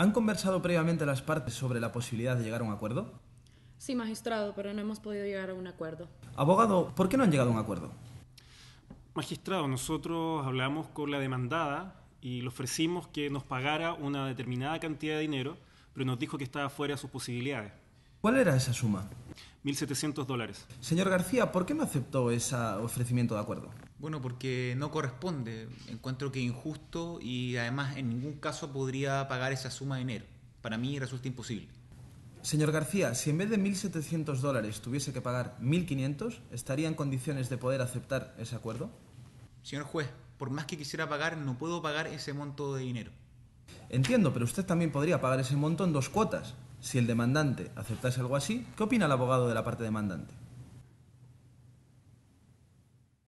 ¿Han conversado previamente las partes sobre la posibilidad de llegar a un acuerdo? Sí, magistrado, pero no hemos podido llegar a un acuerdo. Abogado, ¿por qué no han llegado a un acuerdo? Magistrado, nosotros hablamos con la demandada y le ofrecimos que nos pagara una determinada cantidad de dinero, pero nos dijo que estaba fuera de sus posibilidades. ¿Cuál era esa suma? 1.700 dólares. Señor García, ¿por qué no aceptó ese ofrecimiento de acuerdo? Bueno, porque no corresponde. Encuentro que injusto y además en ningún caso podría pagar esa suma de dinero. Para mí resulta imposible. Señor García, si en vez de 1.700 dólares tuviese que pagar 1.500, ¿estaría en condiciones de poder aceptar ese acuerdo? Señor juez, por más que quisiera pagar, no puedo pagar ese monto de dinero. Entiendo, pero usted también podría pagar ese monto en dos cuotas. Si el demandante aceptase algo así, ¿qué opina el abogado de la parte demandante?